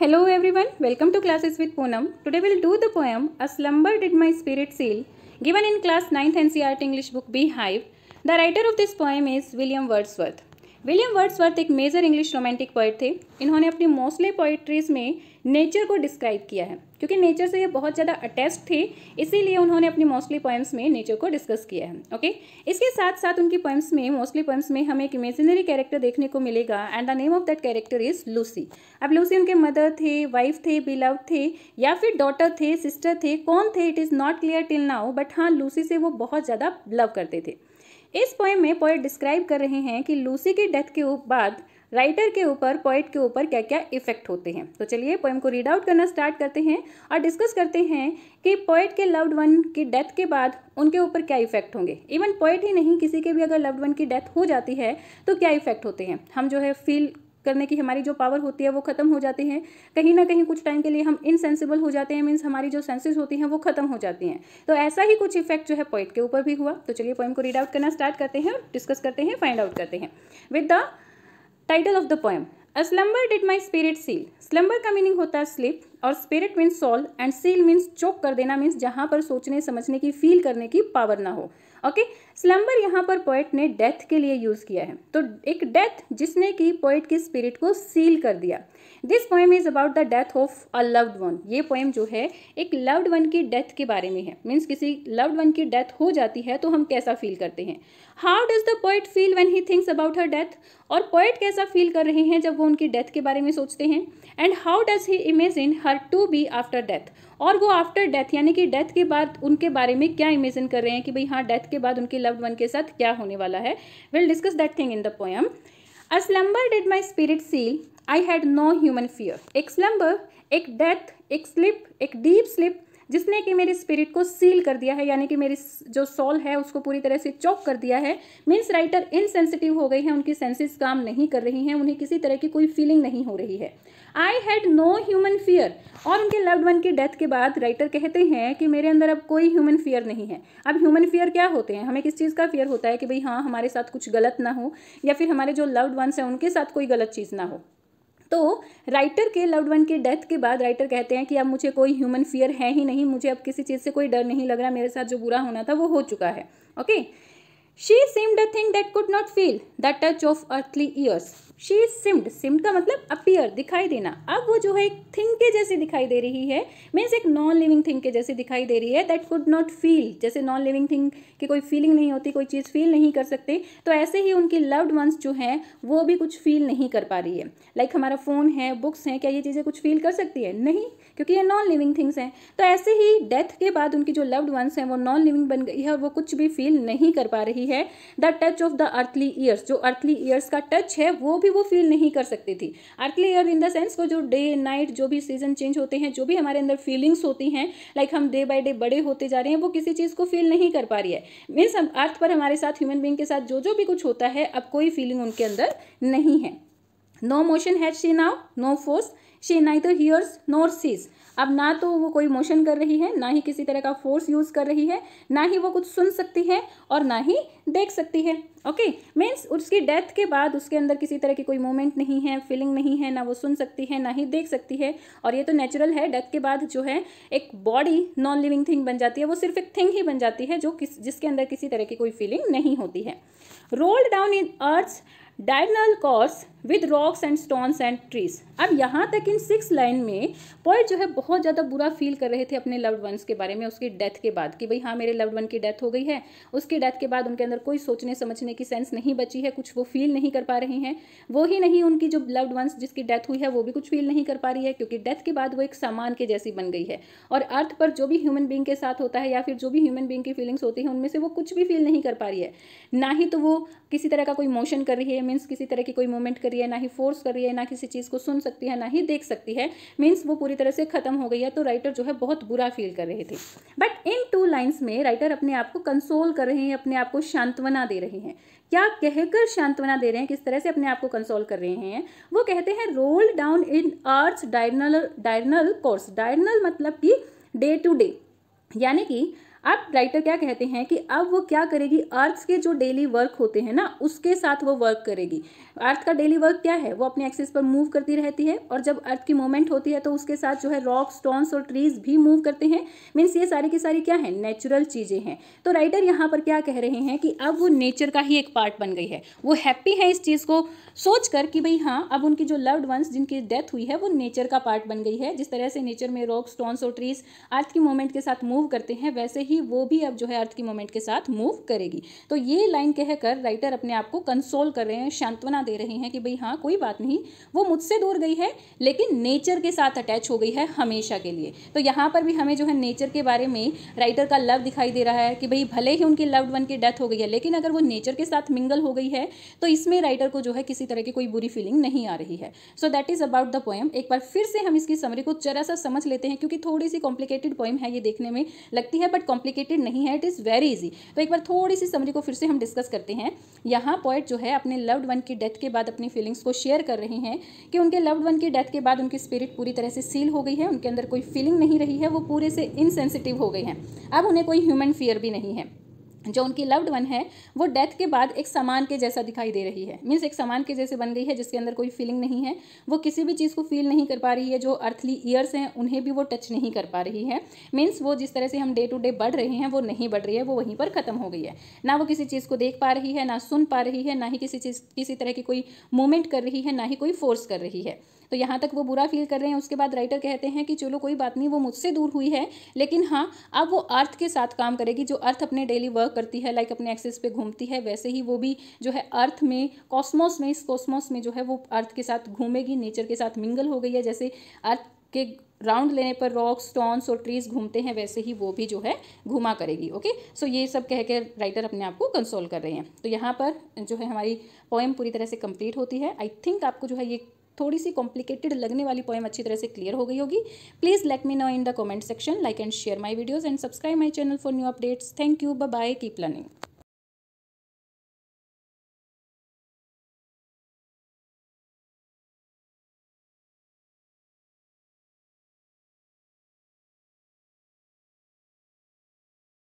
Hello everyone, welcome to classes with Poonam. Today we'll do the poem A Slumber Did My Spirit Seal, given in class 9th NCERT English book Beehive. The writer of this poem is William Wordsworth. William Wordsworth एक major English romantic poet थे इन्होंने अपनी mostly poetries में nature को describe किया है क्योंकि nature से ये बहुत ज़्यादा अटैच थे इसीलिए उन्होंने अपनी मोस्टली पोएम्स में नेचर को डिस्कस किया है ओके इसके साथ साथ उनकी पोएम्स में मोस्टली पोएम्स में हमें एक इमेजिनरी कैरेक्टर देखने को मिलेगा and the name of that character is Lucy अब लूसी उनके मदर थे वाइफ थे बिलव थे या फिर डॉटर थे सिस्टर थे कौन थे it is not clear till now but हाँ लूसी से वो बहुत ज़्यादा लव करते थे इस पोएम में पोइट डिस्क्राइब कर रहे हैं कि लूसी की डेथ के बाद राइटर के ऊपर पोइट के ऊपर क्या क्या इफेक्ट होते हैं तो चलिए पोएम को रीड आउट करना स्टार्ट करते हैं और डिस्कस करते हैं कि पोइट के लव्ड वन की डेथ के बाद उनके ऊपर क्या इफेक्ट होंगे इवन पोइट ही नहीं किसी के भी अगर लव्ड वन की डेथ हो जाती है तो क्या इफेक्ट होते हैं हम जो है फील करने की हमारी जो पावर होती है वो ख़त्म हो जाती है कहीं ना कहीं कुछ टाइम के लिए हम इनसेंसिबल हो जाते हैं मीन्स हमारी जो सेंसेस होती हैं वो ख़त्म हो जाती हैं तो ऐसा ही कुछ इफेक्ट जो है पॉइंट के ऊपर भी हुआ तो चलिए पोइम को रीड आउट करना स्टार्ट करते हैं और डिस्कस करते हैं फाइंड आउट करते हैं with the title of the poem a slumber did my spirit seal slumber का मीनिंग होता है स्लिप और spirit means soul and seal means choke कर देना मीन्स जहाँ पर सोचने समझने की फील करने की पावर ना हो ओके स्लम्बर यहाँ पर पोइट ने डेथ के लिए यूज़ किया है तो एक डेथ जिसने कि पोइट की स्पिरिट को सील कर दिया this poem is about the death of a loved one ये पोएम जो है एक लव्ड वन की डेथ के बारे में है मीन्स किसी लव्ड वन की डेथ हो जाती है तो हम कैसा फील करते हैं how does the poet feel when he thinks about her death और पोइट कैसा फील कर रहे हैं जब वो उनकी डेथ के बारे में सोचते हैं and how does he imagine her to be after death और वो आफ्टर डेथ यानी कि डेथ के बाद उनके बारे में क्या इमेजिन कर रहे हैं कि भाई हाँ डेथ के बाद उनके लव्ड वन के साथ क्या होने वाला है will discuss that thing in the poem a slumber did my spirit seal I had no human fear एक स्लम्बर एक डेथ एक स्लिप एक डीप स्लिप जिसने कि मेरे स्पिरिट को सील कर दिया है यानी कि मेरी जो सोल है उसको पूरी तरह से चौक कर दिया है मीन्स राइटर इनसेंसिटिव हो गई है उनकी सेंसेस काम नहीं कर रही हैं उन्हें किसी तरह की कोई फीलिंग नहीं हो रही है I had no human fear और उनके लव्ड वन की डेथ के बाद राइटर कहते हैं कि मेरे अंदर अब कोई ह्यूमन फियर नहीं है अब ह्यूमन फियर क्या होते हैं हमें किस चीज़ का फियर होता है कि भाई हाँ हमारे साथ कुछ गलत ना हो या फिर हमारे जो लव्ड वंस हैं उनके साथ कोई गलत चीज़ ना हो तो राइटर के लव्ड वन के डेथ के बाद राइटर कहते हैं कि अब मुझे कोई ह्यूमन फियर है ही नहीं मुझे अब किसी चीज़ से कोई डर नहीं लग रहा मेरे साथ जो बुरा होना था वो हो चुका है okay she seemed a thing that could not feel the touch of earthly years she seemed seemed का मतलब अपियर दिखाई देना अब वो जो है एक थिंग के जैसी दिखाई दे रही है मीन्स एक नॉन लिविंग थिंग के जैसी दिखाई दे रही है दैट कुड नॉट फील जैसे नॉन लिविंग थिंग की कोई फीलिंग नहीं होती कोई चीज़ फील नहीं कर सकते तो ऐसे ही उनकी लव्ड वंस जो हैं वो भी कुछ फील नहीं कर पा रही है लाइक like हमारा फ़ोन है बुक्स हैं क्या ये चीज़ें कुछ फील कर सकती है नहीं क्योंकि ये नॉन लिविंग थिंग्स हैं तो ऐसे ही डेथ के बाद उनकी जो लव्ड वंस हैं वो नॉन लिविंग बन गई है और वो कुछ भी फील नहीं कर पा रही है the touch of the earthly years जो अर्थली ईयर्स का टच है वो भी भी वो फील नहीं कर सकती थी earth layer in the sense को जो डे नाइट जो भी सीजन चेंज होते हैं जो भी हमारे अंदर फीलिंग्स होती हैं लाइक हम डे बाई डे बड़े होते जा रहे हैं वो किसी चीज़ को फील नहीं कर पा रही है मीन्स हम अर्थ पर हमारे साथ ह्यूमन बींग के साथ जो जो भी कुछ होता है अब कोई फीलिंग उनके अंदर नहीं है no motion has she now no force she neither hears nor sees अब ना तो वो कोई मोशन कर रही है ना ही किसी तरह का फोर्स यूज़ कर रही है ना ही वो कुछ सुन सकती है और ना ही देख सकती है ओके okay? मीन्स उसकी डेथ के बाद उसके अंदर किसी तरह की कोई मूवमेंट नहीं है फीलिंग नहीं है ना वो सुन सकती है ना ही देख सकती है और ये तो नेचुरल है डेथ के बाद जो है एक बॉडी नॉन लिविंग थिंग बन जाती है वो सिर्फ एक थिंग ही बन जाती है जो किस जिसके अंदर किसी तरह की कोई फीलिंग नहीं होती है rolled down in earth diurnal course with rocks and stones and trees अब यहाँ तक इन सिक्स लाइन में पॉइट जो है बहुत ज़्यादा बुरा फील कर रहे थे अपने लव्ड वंस के बारे में उसकी डेथ के बाद कि भाई हाँ मेरे लव्ड वन की डेथ हो गई है उसकी डेथ के बाद उनके अंदर कोई सोचने समझने की सेंस नहीं बची है कुछ वो फील नहीं कर पा रहे हैं वो ही नहीं उनकी जो लव्ड वंस जिसकी डेथ हुई है वो भी कुछ फील नहीं कर पा रही है क्योंकि डेथ के बाद वो एक सामान के जैसी बन गई है और अर्थ पर जो भी ह्यूमन बींग के साथ होता है या फिर जो भी ह्यूमन बींग की फीलिंग्स होती है उनमें से वो कुछ भी फील नहीं कर पा रही है ना ही तो वो किसी तरह का कोई मोशन कर रही है मीन्स किसी तरह की कोई मूवमेंट कर रही है सकती है ना ही फोर्स कर रही है ना किसी चीज़ को सुन सकती है ना ही देख सकती है मीन्स वो पूरी तरह से ख़त्म हो गई है तो राइटर जो है बहुत बुरा फील कर रहे थे बट इन टू लाइन्स में राइटर अपने आप को कंसोल कर रहे हैं अपने आप को शांतवना दे रहे हैं क्या कहकर शांतवना दे रहे हैं किस तरह से अपने आप को कंसोल कर रहे हैं वो कहते हैं roll down in earth diurnal diurnal course diurnal मतलब कि डे टू डे यानी कि अब राइटर क्या कहते हैं कि अब वो क्या करेगी अर्थ के जो डेली वर्क होते हैं ना उसके साथ वो वर्क करेगी अर्थ का डेली वर्क क्या है वो अपने एक्सेस पर मूव करती रहती है और जब अर्थ की मूवमेंट होती है तो उसके साथ जो है रॉक स्टोन्स और ट्रीज भी मूव करते हैं मीन्स ये सारी की सारी क्या है नेचुरल चीज़ें हैं तो राइटर यहाँ पर क्या कह रहे हैं कि अब वो नेचर का ही एक पार्ट बन गई है वो हैप्पी है इस चीज़ को सोच कर कि भाई हाँ अब उनकी जो लव्ड वंस जिनकी डेथ हुई है वो नेचर का पार्ट बन गई है जिस तरह से नेचर में रॉक स्टोन्स और ट्रीज अर्थ की मूवमेंट के साथ मूव करते हैं वैसे ही वो भी अब जो है अर्थ की मोमेंट के साथ मूव करेगी तो ये लाइन कहकर राइटर अपने आप को कंसोल कर रहे हैं शांतवना दे रहे हैं कि भाई हाँ कोई बात नहीं वो मुझसे दूर गई है लेकिन नेचर के साथ अटैच हो गई है हमेशा के लिए तो यहाँ पर भी हमें जो है नेचर के बारे में राइटर का लव दिखाई दे रहा है कि भाई भले ही उनके लव्ड वन की डेथ हो गई है लेकिन अगर वो नेचर के साथ मिंगल हो गई है तो इसमें राइटर को जो है किसी तरह की कोई बुरी फीलिंग नहीं आ रही है so that is about the poem एक बार फिर से हम इसकी समरी को जरा सा समझ लेते हैं क्योंकि थोड़ी सी कॉम्प्लिकेटेड पोएम है ये देखने में लगती है बट कॉम्प्लिकेटेड नहीं है इट इज़ वेरी इजी तो एक बार थोड़ी सी समरी को फिर से हम डिस्कस करते हैं यहाँ पॉइंट जो है अपने लव्ड वन की डेथ के बाद अपनी फीलिंग्स को शेयर कर रहे हैं कि उनके लव्ड वन की डेथ के बाद उनकी स्पिरिट पूरी तरह से सील हो गई है उनके अंदर कोई फीलिंग नहीं रही है वो पूरे से इनसेंसिटिव हो गई हैं अब उन्हें कोई ह्यूमन फियर भी नहीं है जो उनकी लव्ड वन है वो डेथ के बाद एक सामान के जैसा दिखाई दे रही है मीन्स एक सामान के जैसे बन गई है जिसके अंदर कोई फीलिंग नहीं है वो किसी भी चीज़ को फील नहीं कर पा रही है जो अर्थली ईयर्स हैं उन्हें भी वो टच नहीं कर पा रही है मीन्स वो जिस तरह से हम डे टू डे बढ़ रहे हैं वो नहीं बढ़ रही है वो वहीं पर ख़त्म हो गई है ना वो किसी चीज़ को देख पा रही है ना सुन पा रही है ना ही किसी चीज़ किसी तरह की कोई मूवमेंट कर रही है ना ही कोई फोर्स कर रही है तो यहाँ तक वो बुरा फील कर रहे हैं उसके बाद राइटर कहते हैं कि चलो कोई बात नहीं वो मुझसे दूर हुई है लेकिन हाँ अब वो अर्थ के साथ काम करेगी जो अर्थ अपने डेली वर्क करती है लाइक अपने एक्सेस पे घूमती है वैसे ही वो भी जो है अर्थ में कॉस्मोस में इस कॉस्मोस में जो है वो अर्थ के साथ घूमेगी नेचर के साथ मिंगल हो गई है जैसे अर्थ के राउंड लेने पर रॉक स्टोन्स और ट्रीज घूमते हैं वैसे ही वो भी जो है घुमा करेगी ओके सो ये सब कह के राइटर अपने आप को कंसोल कर रहे हैं तो यहाँ पर जो है हमारी पोएम पूरी तरह से कंप्लीट होती है आई थिंक आपको जो है ये थोड़ी सी कॉम्प्लिकेटेड लगने वाली पोएम अच्छी तरह से क्लियर हो गई होगी please let me know in the comment section like and share my videos and subscribe my channel for new updates thank you bye keep learning